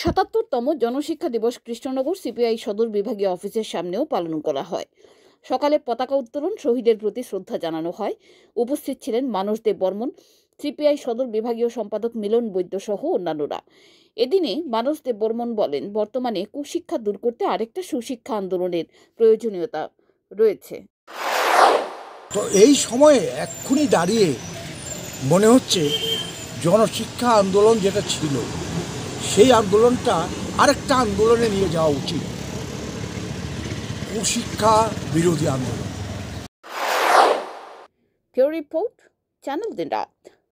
সাতাত্তরতম জনশিক্ষা দিবস কৃষ্ণনগর সিপিআই সদর বিভাগীয় অফিসের সামনেও পালন করা হয় সকালে পতাকা উত্তোলন শহীদের প্রতি শ্রদ্ধা জানানো হয় উপস্থিত ছিলেন মানস দেব বর্মন সিপিআই সদর বিভাগীয় সম্পাদক মিলন বৈদ্য সহ অন্যান্যরা এদিনে মানস দেব বর্মন বলেন বর্তমানে কুশিক্ষা দূর করতে আরেকটা সুশিক্ষা আন্দোলনের প্রয়োজনীয়তা রয়েছে তো এই সময়ে এক্ষুনি দাঁড়িয়ে মনে হচ্ছে জনশিক্ষা আন্দোলন যেটা ছিল সেই আন্দোলনটা আরেকটা আন্দোলনে নিয়ে যাওয়া উচিত কুশিক্ষা বিরোধী আন্দোলন রিপোর্ট চ্যানেল দিন রাত